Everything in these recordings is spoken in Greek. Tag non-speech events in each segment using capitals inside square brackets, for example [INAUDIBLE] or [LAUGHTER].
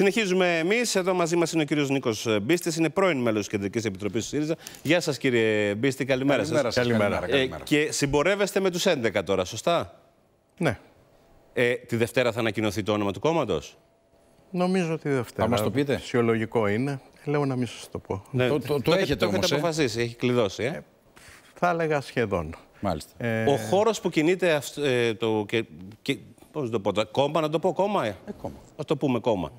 Συνεχίζουμε εμείς. Εδώ μαζί μας είναι ο κύριος Νίκος Μπίστης. Είναι πρώην μέλος της Κεντρικής Επιτροπής του ΣΥΡΙΖΑ. Γεια σας, κύριε Μπίστη. Καλημέρα, καλημέρα σας. Καλημέρα. καλημέρα. Ε, και συμπορεύεστε με τους 11 τώρα, σωστά. Ναι. Ε, τη Δευτέρα θα ανακοινωθεί το όνομα του κόμματος. Νομίζω ότι Δευτέρα. Θα μας το πείτε. Φυσιολογικό είναι. Ε, λέω να μην σας το πω. Ναι, το, το, έχετε, το όμως, ε. αποφασίσει, έχει κλειδώσει. Ε? θα έλεγα σχεδόν. Μάλιστα. Ο χώρος που κινείται αυ... το, και, το πω, κόμμα, να το πω κόμμα. Ε, κόμμα. το πούμε κόμμα.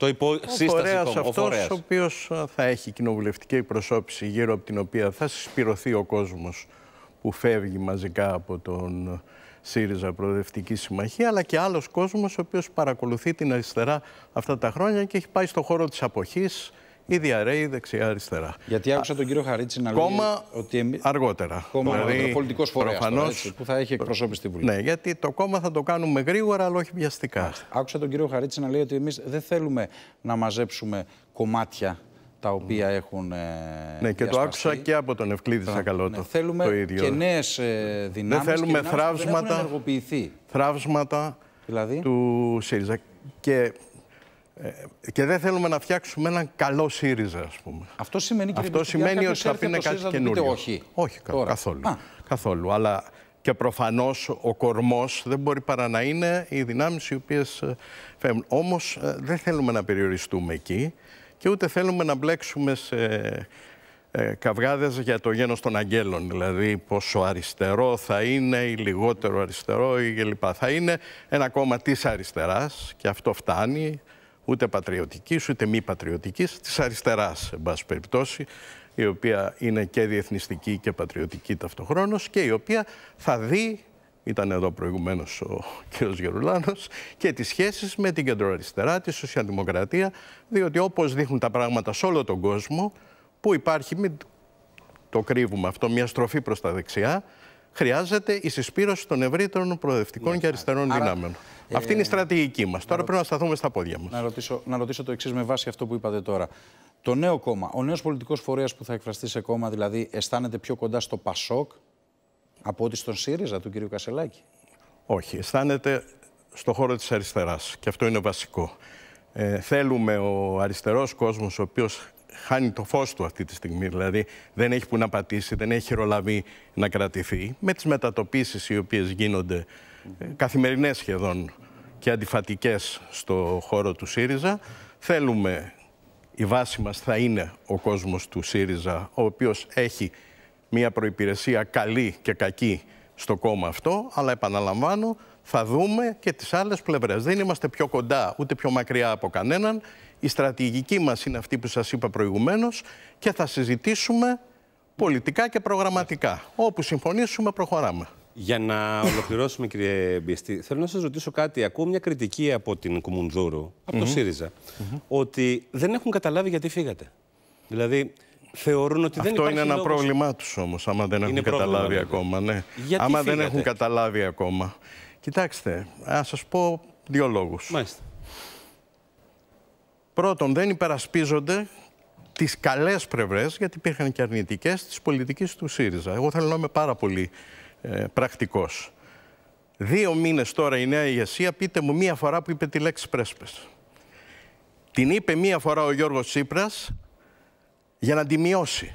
Το υπό... Ο φορέα αυτό, ο, ο οποίος ε, θα έχει κοινοβουλευτική προσώπηση γύρω από την οποία θα συσπηρωθεί ο κόσμος που φεύγει μαζικά από τον ΣΥΡΙΖΑ Προοδευτική Συμμαχία, αλλά και άλλος κόσμος ο οποίος παρακολουθεί την αριστερά αυτά τα χρόνια και έχει πάει στον χώρο της αποχής, ή διαρρέει δεξιά-αριστερά. Γιατί άκουσα τον κύριο Χαρίτση να κόμμα λέει ότι εμεί. Αργότερα. Κόμμα δηλαδή, Πολιτικός φορέας. Που θα έχει εκπροσώπηση στη Βουλή. Ναι, γιατί το κόμμα θα το κάνουμε γρήγορα, αλλά όχι βιαστικά. Άκουσα τον κύριο Χαρίτση να λέει ότι εμείς δεν θέλουμε να μαζέψουμε κομμάτια τα οποία έχουν. Ε, ναι, και το άκουσα και από τον Ευκλήδη Σακαλώτο. Ναι, θέλουμε το ίδιο. και νέες ε, δυνάμεις. Δεν θέλουμε θραύσματα. θραύσματα δηλαδή? του ΣΥΡΙΖΑ. Και ε, και δεν θέλουμε να φτιάξουμε έναν καλό ΣΥΡΙΖΑ, ας πούμε. Αυτό σημαίνει, κύριε Αυτό σημαίνει ότι θα πει κάτι καινούριο. Όχι, όχι κα, καθόλου. Α. Καθόλου. Αλλά και προφανώς ο κορμός δεν μπορεί παρά να είναι οι δυνάμεις οι οποίες ε, φεύγουν. Όμως ε, δεν θέλουμε να περιοριστούμε εκεί και ούτε θέλουμε να μπλέξουμε σε ε, καυγάδες για το γένος των αγγέλων, δηλαδή πόσο αριστερό θα είναι ή λιγότερο αριστερό ή κλπ. Θα είναι ένα κόμμα της αριστεράς και αυτό φτάνει ούτε πατριωτικής ούτε μη πατριωτικής, της αριστεράς, εν πάση περιπτώσει, η οποία είναι και διεθνιστική και πατριωτική ταυτοχρόνως και η οποία θα δει, ήταν εδώ προηγουμένως ο [LAUGHS] κ. Γερουλάνος, και τις σχέσεις με την κεντροαριστερά, τη σοσιαλδημοκρατία, διότι όπως δείχνουν τα πράγματα σε όλο τον κόσμο, που υπάρχει, μην το κρύβουμε αυτό, μια στροφή προς τα δεξιά, χρειάζεται η συσπήρωση των ευρύτερων προοδευτικών ναι, και αριστερών δυνάμεων. Ε, αυτή είναι η στρατηγική μας. Τώρα πρέπει να σταθούμε στα πόδια μας. Να ρωτήσω, να ρωτήσω το εξής με βάση αυτό που είπατε τώρα. Το νέο κόμμα, ο νέος πολιτικός φορέας που θα εκφραστεί σε κόμμα, δηλαδή, αισθάνεται πιο κοντά στο Πασόκ από ότι στον ΣΥΡΙΖΑ του κ. Κασελάκη. Όχι, αισθάνεται στον χώρο της αριστεράς και αυτό είναι βασικό. Ε, θέλουμε ο αριστερός κόσμος ο οποίος χάνει το φως του αυτή τη στιγμή, δηλαδή δεν έχει που να πατήσει, δεν έχει χειρολαβεί να κρατηθεί, με τις μετατοπίσεις οι οποίες γίνονται καθημερινές σχεδόν και αντιφατικές στο χώρο του ΣΥΡΙΖΑ. Θέλουμε, η βάση μας θα είναι ο κόσμος του ΣΥΡΙΖΑ, ο οποίος έχει μια προϋπηρεσία καλή και κακή στο κόμμα αυτό, αλλά επαναλαμβάνω, θα δούμε και τις άλλες πλευρές. Δεν είμαστε πιο κοντά, ούτε πιο μακριά από κανέναν. Η στρατηγική μας είναι αυτή που σας είπα προηγουμένως και θα συζητήσουμε πολιτικά και προγραμματικά. Όπου συμφωνήσουμε προχωράμε. Για να ολοκληρώσουμε, κύριε Μπιεστή, θέλω να σας ρωτήσω κάτι. Ακούω μια κριτική από την Κουμουνδούρου, από mm το ΣΥΡΙΖΑ, ότι δεν έχουν καταλάβει γιατί φύγατε. Δηλαδή, θεωρούν ότι Αυτό δεν είναι ένα πρόβλημά τους όμως, άμα δεν έχουν καταλάβει ακόμα. Ναι. Γιατί άμα δεν έχουν καταλάβει ακόμα. Κοιτάξτε, να σας πω δύο λόγους. Μάλιστα. Πρώτον, δεν υπερασπίζονται τις καλές πλευρές, γιατί υπήρχαν και αρνητικές της πολιτικής του ΣΥΡΙΖΑ. Εγώ θέλω να είμαι πάρα πολύ ε, πρακτικός. Δύο μήνες τώρα η νέα ηγεσία, πείτε μου μία φορά που είπε τη λέξη πρέσπες. Την είπε μία φορά ο Γιώργος Τσίπρας για να τη μειώσει.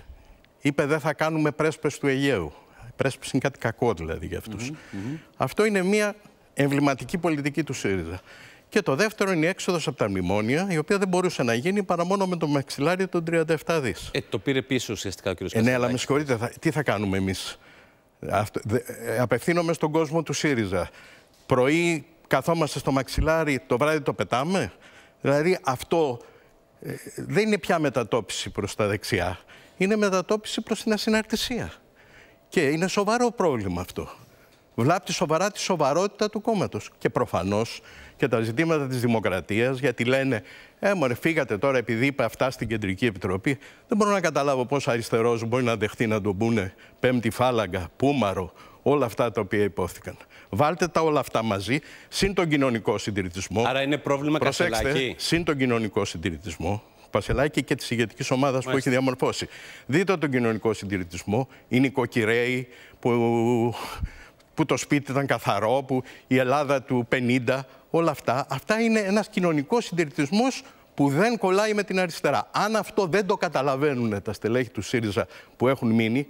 Είπε δεν θα κάνουμε πρέσπες του Αιγαίου. Πρέσπες είναι κάτι κακό δηλαδή για αυτους Αυτό είναι μία εμβληματική πολιτική του ΣΥΡΙΖΑ. Και το δεύτερο είναι η έξοδος από τα μνημόνια, η οποία δεν μπορούσε να γίνει παρά μόνο με το μαξιλάρι των 37 δις. Ε, το πήρε πίσω ουσιαστικά ο κ. Ε, ναι, αλλά με συγχωρείτε, τι θα κάνουμε εμείς. Ε, απευθύνομαι στον κόσμο του ΣΥΡΙΖΑ. Πρωί καθόμαστε στο μαξιλάρι, το βράδυ το πετάμε. Δηλαδή αυτό ε, δεν είναι πια μετατόπιση προς τα δεξιά. Είναι μετατόπιση προς την ασυναρτησία. Και είναι σοβαρό πρόβλημα αυτό βλάπτει σοβαρά τη σοβαρότητα του κόμματος. Και προφανώς και τα ζητήματα της δημοκρατίας, γιατί λένε, Ε, μωρέ, φύγατε τώρα επειδή είπε αυτά στην Κεντρική Επιτροπή. Δεν μπορώ να καταλάβω πώ αριστερός μπορεί να δεχτεί να τον πούνε Πέμπτη Φάλαγγα, Πούμαρο, όλα αυτά τα οποία υπόθηκαν. Βάλτε τα όλα αυτά μαζί, συν τον κοινωνικό συντηρητισμό. Άρα είναι πρόβλημα Κασελάκη. Συν τον κοινωνικό συντηρητισμό, Πασελάκη και της ηγετικής ομάδας που έχει διαμορφώσει. Δείτε τον κοινωνικό συντηρητισμό, οι νοικοκυρέοι που που το σπίτι ήταν καθαρό, που η Ελλάδα του 50, όλα αυτά. Αυτά είναι ένας κοινωνικός συντηρητισμός που δεν κολλάει με την αριστερά. Αν αυτό δεν το καταλαβαίνουν τα στελέχη του ΣΥΡΙΖΑ που έχουν μείνει,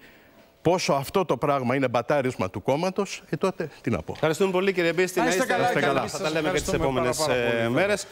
πόσο αυτό το πράγμα είναι μπατάρισμα του κόμματος, ε, τότε τι να πω. Ευχαριστούμε πολύ κύριε Μπίστη. Θα τα λέμε και τις